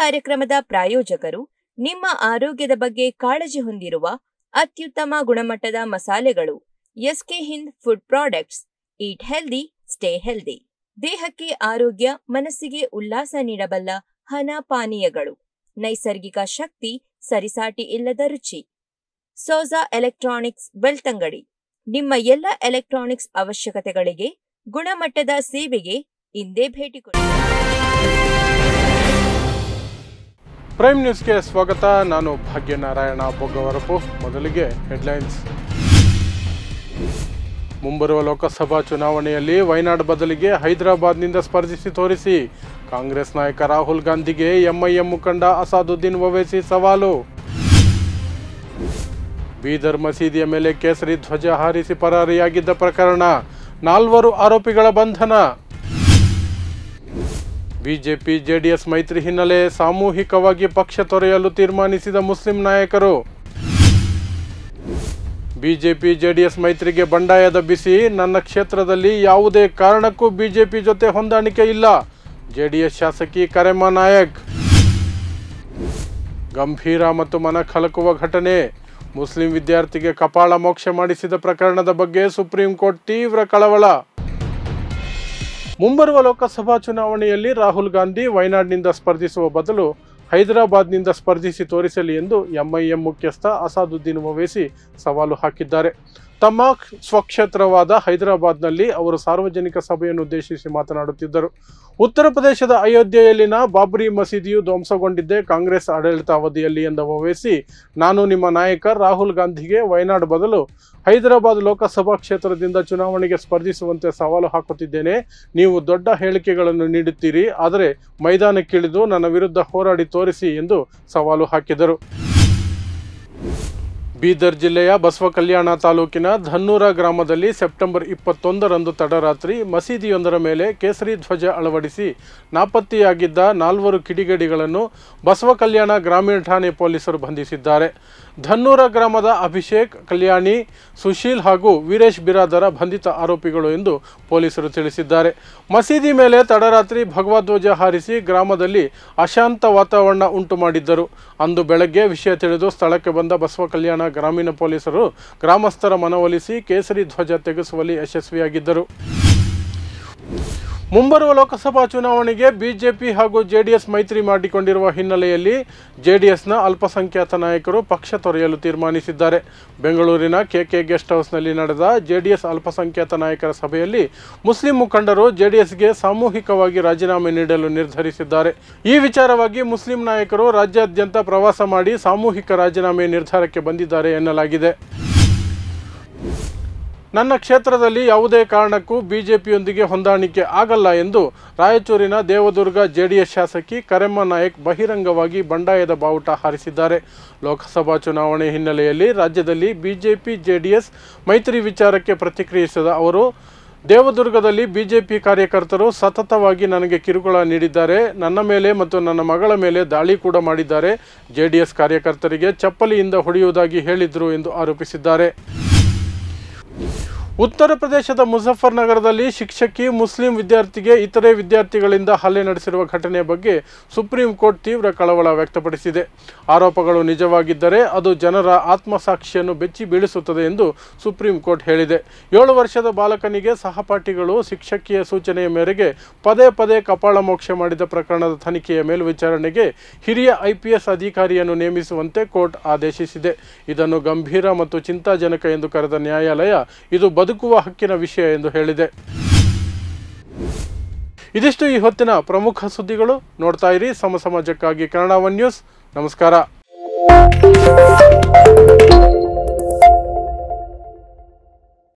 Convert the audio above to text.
ಕಾರ್ಯಕ್ರಮದ ಪ್ರಾಯೋಜಕರು ನಿಮ್ಮ ಆರೋಗ್ಯದ ಬಗ್ಗೆ ಕಾಳಜಿ ಹೊಂದಿರುವ ಅತ್ಯುತ್ತಮ ಗುಣಮಟ್ಟದ ಮಸಾಲೆಗಳು SK Hind food products eat healthy stay healthy ದೇಹಕ್ಕೆ ಆರೋಗ್ಯ ಮನಸ್ಸಿಗೆ ಉಲ್ಲಾಸ ನೀಡಬಲ್ಲ ಹಣ ಪಾನೀಯಗಳು ನೈಸರ್ಗಿಕ ಶಕ್ತಿ ಸರಿಸಾಟಿ ಇಲ್ಲದ ರುಚಿ ಸೋಜಾ ಎಲೆಕ್ಟ್ರಾನಿಕ್ಸ್ ಬೆಳ್ತಂಗಡಿ ನಿಮ್ಮ ಎಲ್ಲ ಎಲೆಕ್ಟ್ರಾನಿಕ್ಸ್ ಅವಶ್ಯಕತೆಗಳಿಗೆ ಗುಣಮಟ್ಟದ ಸೇವೆಗೆ ಇಂದೇ ಭೇಟಿ ಕೊಡಿ ಪ್ರೈಮ್ ನ್ಯೂಸ್ಗೆ ಸ್ವಾಗತ ನಾನು ಭಾಗ್ಯನಾರಾಯಣ ಬೊಗ್ಗವರಪು ಮೊದಲಿಗೆ ಹೆಡ್ಲೈನ್ಸ್ ಮುಂಬರುವ ಲೋಕಸಭಾ ಚುನಾವಣೆಯಲ್ಲಿ ವೈನಾಡ್ ಬದಲಿಗೆ ಹೈದರಾಬಾದ್ನಿಂದ ಸ್ಪರ್ಧಿಸಿ ತೋರಿಸಿ ಕಾಂಗ್ರೆಸ್ ನಾಯಕ ರಾಹುಲ್ ಗಾಂಧಿಗೆ ಎಂಐಎಂ ಮುಖಂಡ ಅಸಾದುದ್ದೀನ್ ಒವೈಸಿ ಸವಾಲು ಬೀದರ್ ಮಸೀದಿಯ ಮೇಲೆ ಕೇಸರಿ ಧ್ವಜ ಹಾರಿಸಿ ಪರಾರಿಯಾಗಿದ್ದ ಪ್ರಕರಣ ನಾಲ್ವರು ಆರೋಪಿಗಳ ಬಂಧನ ಬಿಜೆಪಿ ಜೆಡಿಎಸ್ ಮೈತ್ರಿ ಹಿನ್ನೆಲೆ ಸಾಮೂಹಿಕವಾಗಿ ಪಕ್ಷ ತೊರೆಯಲು ತೀರ್ಮಾನಿಸಿದ ಮುಸ್ಲಿಂ ನಾಯಕರು ಬಿಜೆಪಿ ಜೆಡಿಎಸ್ ಮೈತ್ರಿಗೆ ಬಂಡಾಯ ದಬ್ಬಿಸಿ ನನ್ನ ಕ್ಷೇತ್ರದಲ್ಲಿ ಯಾವುದೇ ಕಾರಣಕ್ಕೂ ಬಿಜೆಪಿ ಜೊತೆ ಹೊಂದಾಣಿಕೆ ಇಲ್ಲ ಜೆಡಿಎಸ್ ಶಾಸಕಿ ಕರೆಮ ನಾಯಕ್ ಗಂಭೀರ ಮತ್ತು ಮನ ಕಲಕುವ ಘಟನೆ ಮುಸ್ಲಿಂ ವಿದ್ಯಾರ್ಥಿಗೆ ಕಪಾಳ ಮೋಕ್ಷ ಮಾಡಿಸಿದ ಪ್ರಕರಣದ ಬಗ್ಗೆ ಸುಪ್ರೀಂ ಕೋರ್ಟ್ ತೀವ್ರ ಕಳವಳ ಮುಂಬರುವ ಲೋಕಸಭಾ ಚುನಾವಣೆಯಲ್ಲಿ ರಾಹುಲ್ ಗಾಂಧಿ ವಯನಾಡ್ನಿಂದ ಸ್ಪರ್ಧಿಸುವ ಬದಲು ಹೈದರಾಬಾದ್ನಿಂದ ಸ್ಪರ್ಧಿಸಿ ತೋರಿಸಲಿ ಎಂದು ಎಂಐಎಂ ಮುಖ್ಯಸ್ಥ ಅಸಾದುದ್ದೀನ್ ಒವೈಸಿ ಸವಾಲು ಹಾಕಿದ್ದಾರೆ ತಮ್ಮ ಸ್ವಕ್ಷೇತ್ರವಾದ ಹೈದರಾಬಾದ್ನಲ್ಲಿ ಅವರು ಸಾರ್ವಜನಿಕ ಸಭೆಯನ್ನು ಉದ್ದೇಶಿಸಿ ಮಾತನಾಡುತ್ತಿದ್ದರು ಉತ್ತರ ಪ್ರದೇಶದ ಅಯೋಧ್ಯೆಯಲ್ಲಿನ ಬಾಬ್ರಿ ಮಸೀದಿಯು ಧ್ವಂಸಗೊಂಡಿದ್ದೆ ಕಾಂಗ್ರೆಸ್ ಆಡಳಿತ ಅವಧಿಯಲ್ಲಿ ಎಂದು ಭಾವಿಸಿ ನಾನು ನಿಮ್ಮ ನಾಯಕ ರಾಹುಲ್ ಗಾಂಧಿಗೆ ವಯನಾಡ್ ಬದಲು ಹೈದರಾಬಾದ್ ಲೋಕಸಭಾ ಕ್ಷೇತ್ರದಿಂದ ಚುನಾವಣೆಗೆ ಸ್ಪರ್ಧಿಸುವಂತೆ ಸವಾಲು ಹಾಕುತ್ತಿದ್ದೇನೆ ನೀವು ದೊಡ್ಡ ಹೇಳಿಕೆಗಳನ್ನು ನೀಡುತ್ತೀರಿ ಆದರೆ ಮೈದಾನಕ್ಕಿಳಿದು ನನ್ನ ವಿರುದ್ಧ ಹೋರಾಡಿ ತೋರಿಸಿ ಎಂದು ಸವಾಲು ಹಾಕಿದರು ಬೀದರ್ ಜಿಲ್ಲೆಯ ಬಸವ ಕಲ್ಯಾಣ ತಾಲೂಕಿನ ಧನ್ನೂರ ಗ್ರಾಮದಲ್ಲಿ ಸೆಪ್ಟೆಂಬರ್ ಇಪ್ಪತ್ತೊಂದರಂದು ತಡರಾತ್ರಿ ಮಸೀದಿಯೊಂದರ ಮೇಲೆ ಕೇಸರಿ ಧ್ವಜ ಅಳವಡಿಸಿ ನಾಪತ್ತೆಯಾಗಿದ್ದ ನಾಲ್ವರು ಕಿಡಿಗಡಿಗಳನ್ನು ಬಸವ ಕಲ್ಯಾಣ ಗ್ರಾಮೀಣ ಠಾಣೆ ಪೊಲೀಸರು ಬಂಧಿಸಿದ್ದಾರೆ ಧನ್ನೂರ ಗ್ರಾಮದ ಅಭಿಷೇಕ್ ಕಲ್ಯಾಣಿ ಸುಶೀಲ್ ಹಾಗೂ ವೀರೇಶ್ ಬಿರಾದರ ಬಂಧಿತ ಆರೋಪಿಗಳು ಎಂದು ಪೊಲೀಸರು ತಿಳಿಸಿದ್ದಾರೆ ಮಸೀದಿ ಮೇಲೆ ತಡರಾತ್ರಿ ಭಗವಧ್ವಜ ಹಾರಿಸಿ ಗ್ರಾಮದಲ್ಲಿ ಅಶಾಂತ ವಾತಾವರಣ ಉಂಟು ಮಾಡಿದ್ದರು ಅಂದು ಬೆಳಗ್ಗೆ ವಿಷಯ ತಿಳಿದು ಸ್ಥಳಕ್ಕೆ ಬಂದ ಬಸವ ಕಲ್ಯಾಣ ಗ್ರಾಮೀಣ ಪೊಲೀಸರು ಗ್ರಾಮಸ್ಥರ ಮನವೊಲಿಸಿ ಕೇಸರಿ ಧ್ವಜ ತೆಗೆಸುವಲ್ಲಿ ಯಶಸ್ವಿಯಾಗಿದ್ದರು ಮುಂಬರುವ ಲೋಕಸಭಾ ಚುನಾವಣೆಗೆ ಬಿಜೆಪಿ ಹಾಗೂ ಜೆಡಿಎಸ್ ಮೈತ್ರಿ ಮಾಡಿಕೊಂಡಿರುವ ಹಿನ್ನೆಲೆಯಲ್ಲಿ ಜೆಡಿಎಸ್ನ ಅಲ್ಪಸಂಖ್ಯಾತ ನಾಯಕರು ಪಕ್ಷ ತೊರೆಯಲು ತೀರ್ಮಾನಿಸಿದ್ದಾರೆ ಬೆಂಗಳೂರಿನ ಕೆಕೆ ಗೆಸ್ಟ್ ಹೌಸ್ನಲ್ಲಿ ನಡೆದ ಜೆಡಿಎಸ್ ಅಲ್ಪಸಂಖ್ಯಾತ ನಾಯಕರ ಸಭೆಯಲ್ಲಿ ಮುಸ್ಲಿಂ ಮುಖಂಡರು ಜೆಡಿಎಸ್ಗೆ ಸಾಮೂಹಿಕವಾಗಿ ರಾಜೀನಾಮೆ ನೀಡಲು ನಿರ್ಧರಿಸಿದ್ದಾರೆ ಈ ವಿಚಾರವಾಗಿ ಮುಸ್ಲಿಂ ನಾಯಕರು ರಾಜ್ಯಾದ್ಯಂತ ಪ್ರವಾಸ ಮಾಡಿ ಸಾಮೂಹಿಕ ರಾಜೀನಾಮೆ ನಿರ್ಧಾರಕ್ಕೆ ಬಂದಿದ್ದಾರೆ ಎನ್ನಲಾಗಿದೆ ನನ್ನ ಕ್ಷೇತ್ರದಲ್ಲಿ ಯಾವುದೇ ಕಾರಣಕ್ಕೂ ಬಿಜೆಪಿಯೊಂದಿಗೆ ಹೊಂದಾಣಿಕೆ ಆಗಲ್ಲ ಎಂದು ರಾಯಚೂರಿನ ದೇವದುರ್ಗ ಜೆಡಿಎಸ್ ಶಾಸಕಿ ಕರೆಮ್ಮ ನಾಯಕ್ ಬಹಿರಂಗವಾಗಿ ಬಂಡಾಯದ ಬಾವುಟ ಹಾರಿಸಿದ್ದಾರೆ ಲೋಕಸಭಾ ಚುನಾವಣೆ ಹಿನ್ನೆಲೆಯಲ್ಲಿ ರಾಜ್ಯದಲ್ಲಿ ಬಿಜೆಪಿ ಜೆಡಿಎಸ್ ಮೈತ್ರಿ ವಿಚಾರಕ್ಕೆ ಪ್ರತಿಕ್ರಿಯಿಸಿದ ಅವರು ದೇವದುರ್ಗದಲ್ಲಿ ಬಿಜೆಪಿ ಕಾರ್ಯಕರ್ತರು ಸತತವಾಗಿ ನನಗೆ ಕಿರುಕುಳ ನೀಡಿದ್ದಾರೆ ನನ್ನ ಮೇಲೆ ಮತ್ತು ನನ್ನ ಮಗಳ ಮೇಲೆ ದಾಳಿ ಕೂಡ ಮಾಡಿದ್ದಾರೆ ಜೆಡಿಎಸ್ ಕಾರ್ಯಕರ್ತರಿಗೆ ಚಪ್ಪಲಿಯಿಂದ ಹೊಡೆಯುವುದಾಗಿ ಹೇಳಿದರು ಎಂದು ಆರೋಪಿಸಿದ್ದಾರೆ ಉತ್ತರ ಪ್ರದೇಶದ ಮುಜಫರ್ನಗರದಲ್ಲಿ ಶಿಕ್ಷಕಿ ಮುಸ್ಲಿಂ ವಿದ್ಯಾರ್ಥಿಗೆ ಇತರೆ ವಿದ್ಯಾರ್ಥಿಗಳಿಂದ ಹಲ್ಲೆ ನಡೆಸಿರುವ ಘಟನೆ ಬಗ್ಗೆ ಸುಪ್ರೀಂ ಕೋರ್ಟ್ ತೀವ್ರ ಕಳವಳ ವ್ಯಕ್ತಪಡಿಸಿದೆ ಆರೋಪಗಳು ನಿಜವಾಗಿದ್ದರೆ ಅದು ಜನರ ಆತ್ಮಸಾಕ್ಷಿಯನ್ನು ಬೆಚ್ಚಿ ಬೀಳಿಸುತ್ತದೆ ಎಂದು ಸುಪ್ರೀಂ ಕೋರ್ಟ್ ಹೇಳಿದೆ ಏಳು ವರ್ಷದ ಬಾಲಕನಿಗೆ ಸಹಪಾಠಿಗಳು ಶಿಕ್ಷಕಿಯ ಸೂಚನೆಯ ಮೇರೆಗೆ ಪದೇ ಪದೇ ಕಪಾಳ ಮೋಕ್ಷ ಮಾಡಿದ ಪ್ರಕರಣದ ತನಿಖೆಯ ಮೇಲ್ವಿಚಾರಣೆಗೆ ಹಿರಿಯ ಐಪಿಎಸ್ ಅಧಿಕಾರಿಯನ್ನು ನೇಮಿಸುವಂತೆ ಕೋರ್ಟ್ ಆದೇಶಿಸಿದೆ ಇದನ್ನು ಗಂಭೀರ ಮತ್ತು ಚಿಂತಾಜನಕ ಎಂದು ಕರೆದ ನ್ಯಾಯಾಲಯ ಇದು ಬದುಕುವ ಹಕ್ಕಿನ ವಿಷಯ ಎಂದು ಹೇಳಿದೆ ಇದಿಷ್ಟು ಈ ಹೊತ್ತಿನ ಪ್ರಮುಖ ಸುದ್ದಿಗಳು ನೋಡ್ತಾ ಇರಿ ಸಮಸಮಾಜಕ್ಕಾಗಿ ಕನ್ನಡ ಒನ್ ನ್ಯೂಸ್ ನಮಸ್ಕಾರ